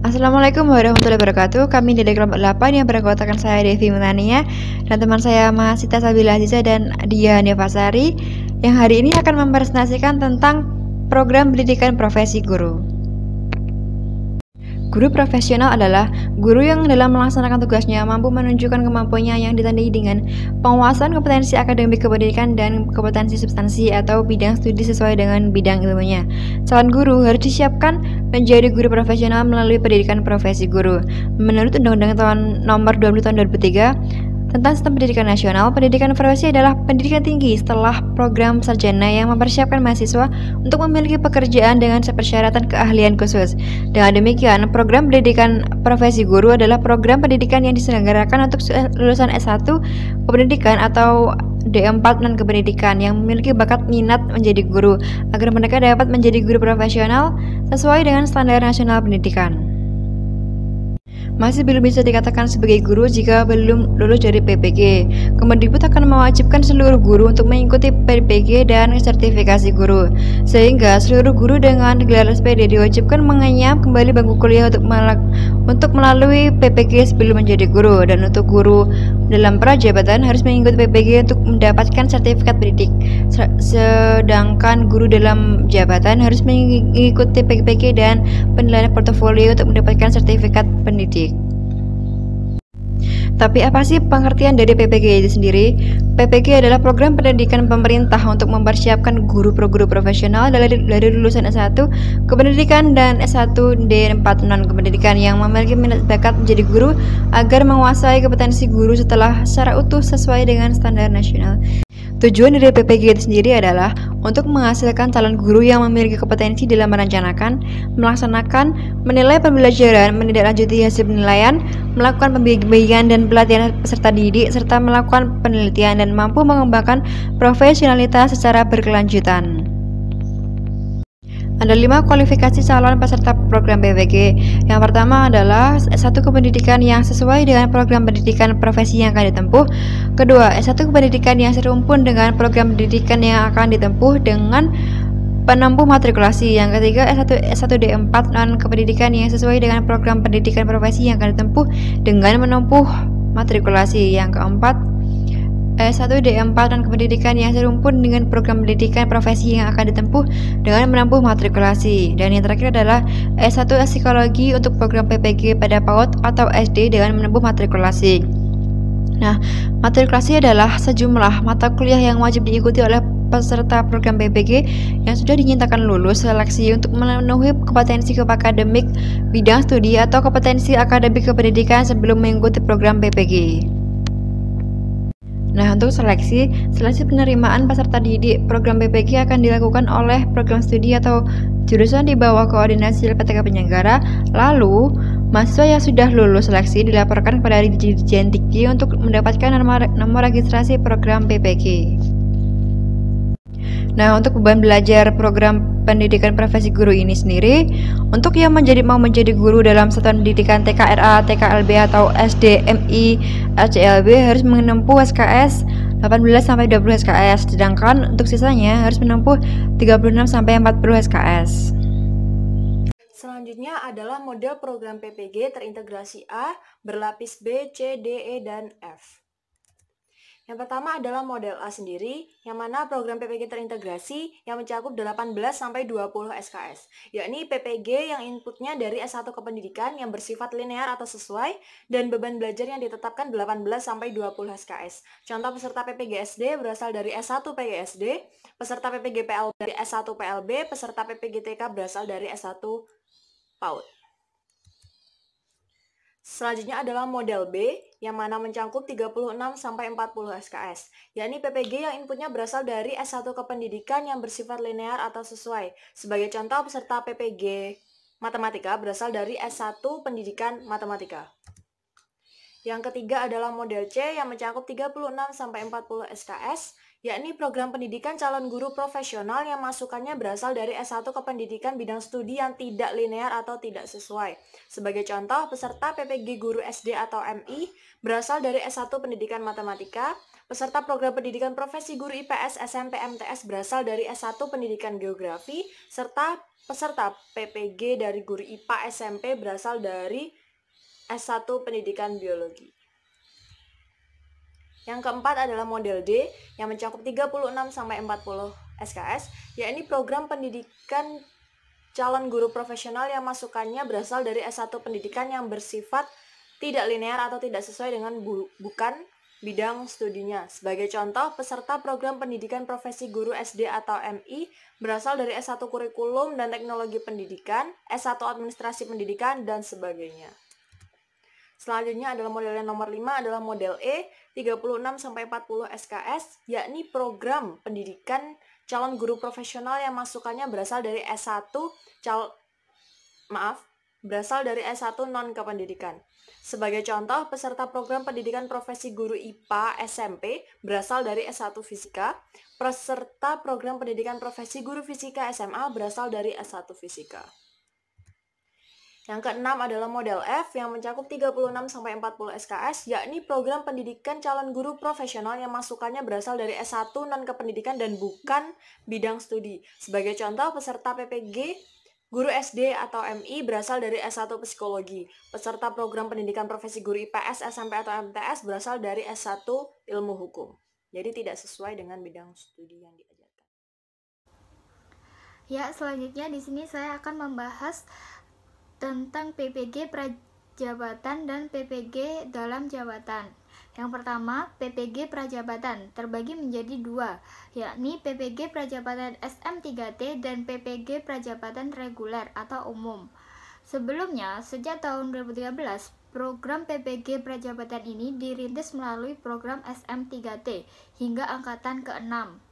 Assalamualaikum warahmatullahi wabarakatuh Kami dari kelompok 8 yang beranggotakan saya Devi Munania Dan teman saya Mas Sita Sabila Aziza dan Dia Nevasari Yang hari ini akan mempresentasikan tentang program pendidikan profesi guru Guru profesional adalah guru yang dalam melaksanakan tugasnya mampu menunjukkan kemampuannya yang ditandai dengan penguasaan kompetensi akademik kependidikan dan kompetensi substansi atau bidang studi sesuai dengan bidang ilmunya. Calon guru harus disiapkan menjadi guru profesional melalui pendidikan profesi guru. Menurut Undang-Undang Tahun Nomor 20 Tahun 2003, tentang Sistem Pendidikan Nasional, pendidikan profesi adalah pendidikan tinggi setelah program sarjana yang mempersiapkan mahasiswa untuk memiliki pekerjaan dengan persyaratan keahlian khusus. Dengan demikian, program pendidikan profesi guru adalah program pendidikan yang diselenggarakan untuk lulusan S1 pendidikan atau D4 non kependidikan yang memiliki bakat minat menjadi guru agar mereka dapat menjadi guru profesional sesuai dengan standar nasional pendidikan masih belum bisa dikatakan sebagai guru jika belum lulus dari PPG. Kemendikbud akan mewajibkan seluruh guru untuk mengikuti PPG dan sertifikasi guru, sehingga seluruh guru dengan gelar SPD diwajibkan mengenyam kembali bangku kuliah untuk untuk melalui PPG sebelum menjadi guru dan untuk guru dalam prajabatan harus mengikuti PPG untuk mendapatkan sertifikat pendidik. Sedangkan guru dalam jabatan harus mengikuti PPG dan penilaian portofolio untuk mendapatkan sertifikat pendidik. Tapi apa sih pengertian dari PPG itu sendiri? PPG adalah program pendidikan pemerintah untuk mempersiapkan guru-guru profesional dari, dari lulusan S1 kependidikan dan S1 D4 non kependidikan yang memiliki minat bakat menjadi guru agar menguasai kompetensi guru setelah secara utuh sesuai dengan standar nasional. Tujuan dari PPG itu sendiri adalah untuk menghasilkan calon guru yang memiliki kompetensi dalam merencanakan, melaksanakan, menilai pembelajaran, menindaklanjuti hasil penilaian, melakukan pembimbingan dan pelatihan peserta didik, serta melakukan penelitian dan mampu mengembangkan profesionalitas secara berkelanjutan. Ada lima kualifikasi calon peserta program BWG. Yang pertama adalah satu 1 kependidikan yang sesuai dengan program pendidikan profesi yang akan ditempuh. Kedua, satu 1 kependidikan yang serumpun dengan program pendidikan yang akan ditempuh dengan penempuh matrikulasi. Yang ketiga, S1 S1D4 non kependidikan yang sesuai dengan program pendidikan profesi yang akan ditempuh dengan menempuh matrikulasi. Yang keempat, S1 D4 dan kependidikan yang serumpun dengan program pendidikan profesi yang akan ditempuh dengan menempuh matrikulasi. Dan yang terakhir adalah S1 Psikologi untuk program PPG pada PAUD atau SD dengan menempuh matrikulasi. Nah, matrikulasi adalah sejumlah mata kuliah yang wajib diikuti oleh peserta program PPG yang sudah dinyatakan lulus seleksi untuk memenuhi kompetensi akademik bidang studi atau kompetensi akademik kependidikan sebelum mengikuti program PPG. Nah, untuk seleksi, seleksi penerimaan peserta didik program PPG akan dilakukan oleh program studi atau jurusan di bawah koordinasi LPTK penyelenggara. Lalu, mahasiswa yang sudah lulus seleksi dilaporkan kepada Dirjen Dikti untuk mendapatkan nomor, nomor registrasi program PPG. Nah, untuk beban belajar program pendidikan profesi guru ini sendiri, untuk yang menjadi mau menjadi guru dalam satuan pendidikan TKRA, TKLB atau SDMI, LCLB harus menempuh SKS 18 sampai 20 SKS, sedangkan untuk sisanya harus menempuh 36 sampai 40 SKS. Selanjutnya adalah model program PPG terintegrasi A berlapis B, C, D, E, dan F. Yang pertama adalah model A sendiri, yang mana program PPG terintegrasi yang mencakup 18 sampai 20 SKS, yakni PPG yang inputnya dari S1 kependidikan yang bersifat linear atau sesuai dan beban belajar yang ditetapkan 18 sampai 20 SKS. Contoh peserta PPG SD berasal dari S1 PGSD, peserta PPG PLB dari S1 PLB, peserta PPG TK berasal dari S1 PAUD. Selanjutnya adalah model B yang mana mencangkup 36 sampai 40 SKS, yakni PPG yang inputnya berasal dari S1 kependidikan yang bersifat linear atau sesuai. Sebagai contoh peserta PPG matematika berasal dari S1 pendidikan matematika. Yang ketiga adalah model C yang mencakup 36-40 SKS, yakni program pendidikan calon guru profesional yang masukannya berasal dari S1 ke pendidikan bidang studi yang tidak linear atau tidak sesuai. Sebagai contoh, peserta PPG Guru SD atau MI berasal dari S1 Pendidikan Matematika, peserta program pendidikan profesi guru IPS SMP MTS berasal dari S1 Pendidikan Geografi, serta peserta PPG dari guru IPA SMP berasal dari S1 Pendidikan Biologi. Yang keempat adalah model D yang mencakup 36 sampai 40 SKS, yakni program pendidikan calon guru profesional yang masukannya berasal dari S1 pendidikan yang bersifat tidak linear atau tidak sesuai dengan bu bukan bidang studinya. Sebagai contoh, peserta program pendidikan profesi guru SD atau MI berasal dari S1 kurikulum dan teknologi pendidikan, S1 administrasi pendidikan, dan sebagainya. Selanjutnya adalah model yang nomor 5 adalah model E 36-40 SKS, yakni program pendidikan calon guru profesional yang masukannya berasal dari S1 cal maaf, berasal dari S1 non kependidikan. Sebagai contoh, peserta program pendidikan profesi guru IPA SMP berasal dari S1 Fisika, peserta program pendidikan profesi guru fisika SMA berasal dari S1 Fisika. Yang keenam adalah model F yang mencakup 36-40 SKS, yakni program pendidikan calon guru profesional yang masukannya berasal dari S1 non kependidikan dan bukan bidang studi. Sebagai contoh, peserta PPG Guru SD atau MI berasal dari S1 Psikologi. Peserta program pendidikan profesi guru IPS, SMP atau MTS berasal dari S1 Ilmu Hukum. Jadi tidak sesuai dengan bidang studi yang diajarkan. Ya, selanjutnya di sini saya akan membahas tentang PPG Prajabatan dan PPG dalam jabatan. Yang pertama, PPG Prajabatan terbagi menjadi dua, yakni PPG Prajabatan SM3T dan PPG Prajabatan Reguler atau Umum. Sebelumnya, sejak tahun 2013, Program PPG Prajabatan ini dirintis melalui program SM3T hingga angkatan ke-6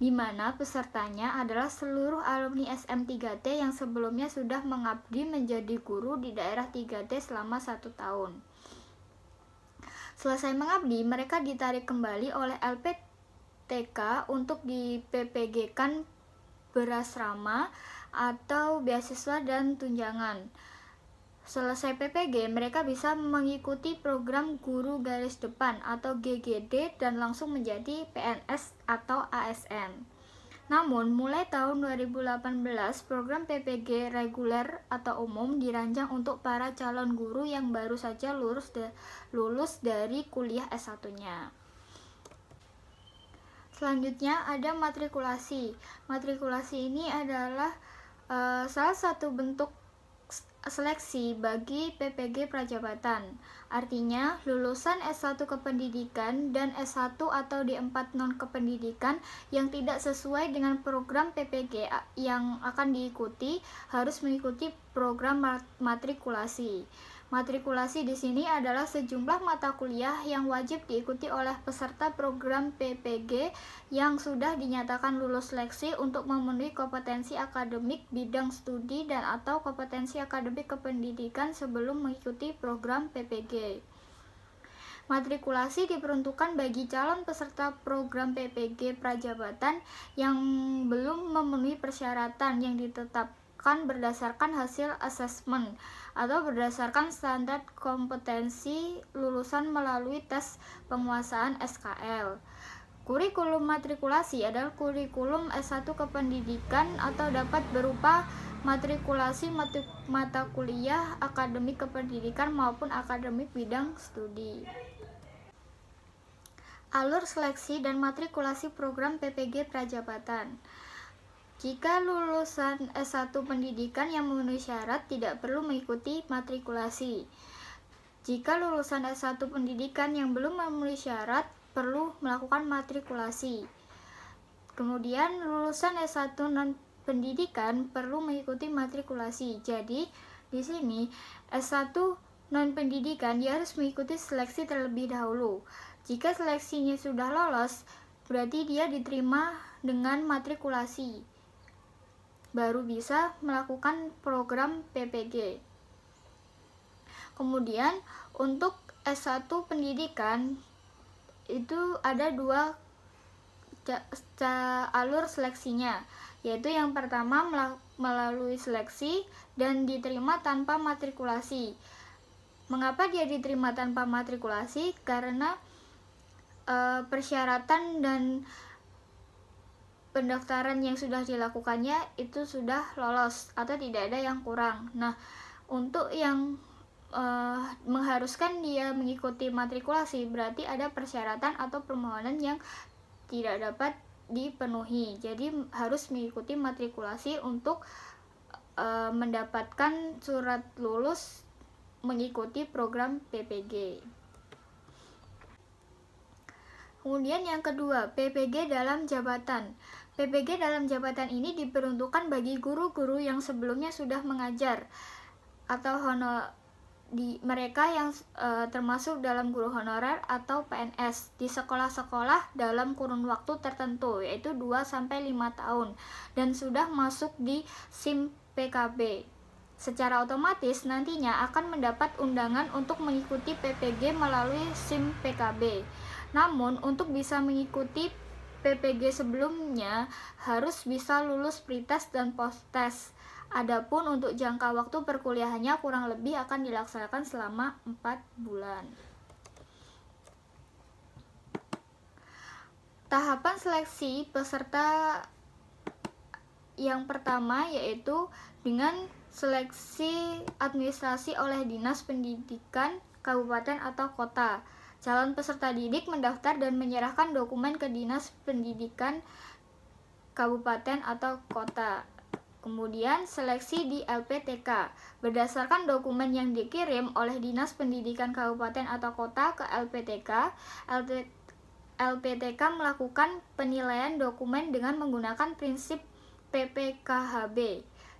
di mana pesertanya adalah seluruh alumni SM3T yang sebelumnya sudah mengabdi menjadi guru di daerah 3T selama satu tahun. Selesai mengabdi, mereka ditarik kembali oleh LPTK untuk di PPG-kan berasrama atau beasiswa dan tunjangan. Selesai PPG, mereka bisa mengikuti program Guru Garis Depan atau GGD dan langsung menjadi PNS atau ASN. Namun, mulai tahun 2018, program PPG reguler atau umum dirancang untuk para calon guru yang baru saja lulus, da lulus dari kuliah S1-nya. Selanjutnya ada matrikulasi. Matrikulasi ini adalah uh, salah satu bentuk seleksi bagi PPG Prajabatan. Artinya, lulusan S1 kependidikan dan S1 atau D4 non kependidikan yang tidak sesuai dengan program PPG yang akan diikuti harus mengikuti program matrikulasi. Matrikulasi di sini adalah sejumlah mata kuliah yang wajib diikuti oleh peserta program PPG yang sudah dinyatakan lulus seleksi untuk memenuhi kompetensi akademik bidang studi dan atau kompetensi akademik kependidikan sebelum mengikuti program PPG. Matrikulasi diperuntukkan bagi calon peserta program PPG Prajabatan yang belum memenuhi persyaratan yang ditetapkan dilakukan berdasarkan hasil asesmen atau berdasarkan standar kompetensi lulusan melalui tes penguasaan SKL. Kurikulum matrikulasi adalah kurikulum S1 kependidikan atau dapat berupa matrikulasi mata kuliah akademik kependidikan maupun akademik bidang studi. Alur seleksi dan matrikulasi program PPG Prajabatan. Jika lulusan S1 pendidikan yang memenuhi syarat tidak perlu mengikuti matrikulasi. Jika lulusan S1 pendidikan yang belum memenuhi syarat perlu melakukan matrikulasi. Kemudian lulusan S1 non pendidikan perlu mengikuti matrikulasi. Jadi di sini S1 non pendidikan dia harus mengikuti seleksi terlebih dahulu. Jika seleksinya sudah lolos, berarti dia diterima dengan matrikulasi baru bisa melakukan program PPG. Kemudian untuk S1 pendidikan itu ada dua alur seleksinya, yaitu yang pertama melalui seleksi dan diterima tanpa matrikulasi. Mengapa dia diterima tanpa matrikulasi? Karena e, persyaratan dan pendaftaran yang sudah dilakukannya itu sudah lolos atau tidak ada yang kurang. Nah, untuk yang uh, mengharuskan dia mengikuti matrikulasi berarti ada persyaratan atau permohonan yang tidak dapat dipenuhi. Jadi harus mengikuti matrikulasi untuk uh, mendapatkan surat lulus mengikuti program PPG. Kemudian yang kedua, PPG dalam jabatan. PPG dalam jabatan ini diperuntukkan bagi guru-guru yang sebelumnya sudah mengajar atau honor di mereka yang e, termasuk dalam guru honorer atau PNS di sekolah-sekolah dalam kurun waktu tertentu yaitu 2 sampai 5 tahun dan sudah masuk di SIM PKB. Secara otomatis nantinya akan mendapat undangan untuk mengikuti PPG melalui SIM PKB. Namun, untuk bisa mengikuti PPG sebelumnya harus bisa lulus pretest dan posttest. Adapun untuk jangka waktu perkuliahannya kurang lebih akan dilaksanakan selama 4 bulan. Tahapan seleksi peserta yang pertama yaitu dengan seleksi administrasi oleh Dinas Pendidikan Kabupaten atau Kota. Calon peserta didik mendaftar dan menyerahkan dokumen ke Dinas Pendidikan kabupaten atau kota. Kemudian seleksi di LPTK berdasarkan dokumen yang dikirim oleh Dinas Pendidikan Kabupaten atau Kota ke LPTK. LPTK melakukan penilaian dokumen dengan menggunakan prinsip PPKHB.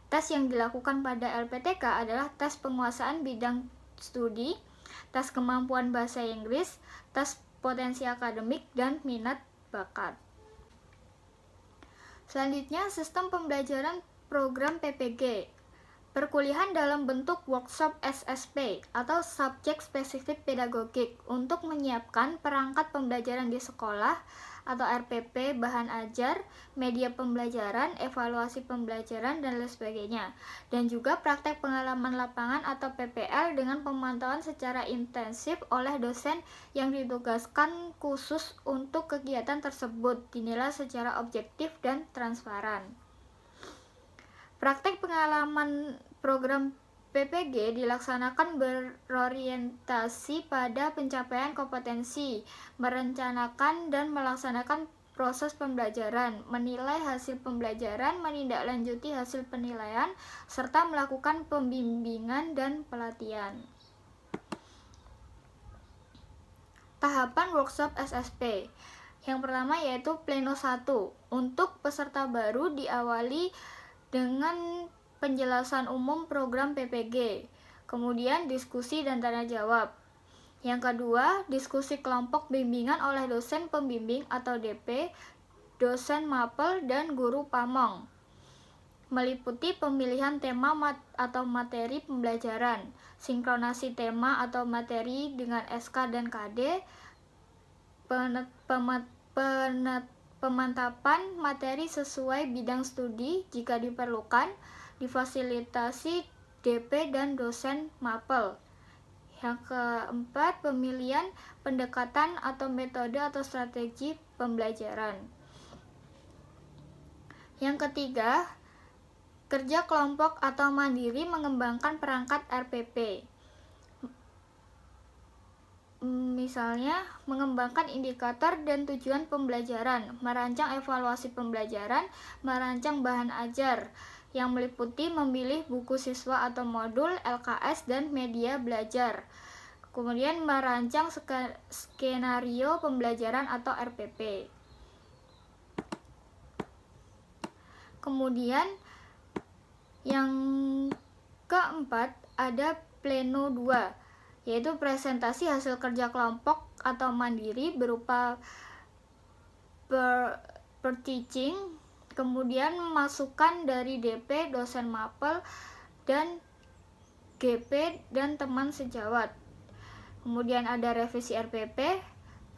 Tes yang dilakukan pada LPTK adalah tes penguasaan bidang studi, tes kemampuan bahasa Inggris, tes potensi akademik, dan minat bakat. Selanjutnya, sistem pembelajaran program PPG. Perkuliahan dalam bentuk workshop SSP atau Subject Specific Pedagogik untuk menyiapkan perangkat pembelajaran di sekolah atau RPP, bahan ajar, media pembelajaran, evaluasi pembelajaran, dan lain sebagainya. Dan juga praktek pengalaman lapangan atau PPL dengan pemantauan secara intensif oleh dosen yang ditugaskan khusus untuk kegiatan tersebut dinilai secara objektif dan transparan. Praktek pengalaman program PPG dilaksanakan berorientasi pada pencapaian kompetensi, merencanakan dan melaksanakan proses pembelajaran, menilai hasil pembelajaran, menindaklanjuti hasil penilaian, serta melakukan pembimbingan dan pelatihan. Tahapan workshop SSP yang pertama yaitu pleno 1 untuk peserta baru diawali dengan penjelasan umum program PPG, kemudian diskusi dan tanya jawab. Yang kedua, diskusi kelompok bimbingan oleh dosen pembimbing atau DP, dosen mapel, dan guru pamong. Meliputi pemilihan tema mat atau materi pembelajaran, sinkronasi tema atau materi dengan SK dan KD, pemantapan materi sesuai bidang studi jika diperlukan, difasilitasi DP dan dosen MAPEL. Yang keempat, pemilihan pendekatan atau metode atau strategi pembelajaran. Yang ketiga, kerja kelompok atau mandiri mengembangkan perangkat RPP. Misalnya, mengembangkan indikator dan tujuan pembelajaran, merancang evaluasi pembelajaran, merancang bahan ajar, yang meliputi memilih buku siswa atau modul, LKS, dan media belajar. Kemudian merancang skenario pembelajaran atau RPP. Kemudian yang keempat ada pleno 2 yaitu presentasi hasil kerja kelompok atau mandiri berupa per, per teaching kemudian masukan dari DP dosen mapel dan GP dan teman sejawat kemudian ada revisi RPP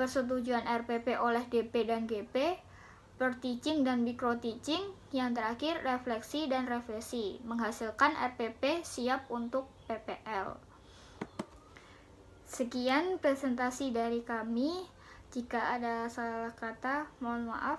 persetujuan RPP oleh DP dan GP per-teaching dan micro-teaching, yang terakhir refleksi dan revisi, menghasilkan RPP siap untuk PPL. Sekian presentasi dari kami. Jika ada salah kata, mohon maaf.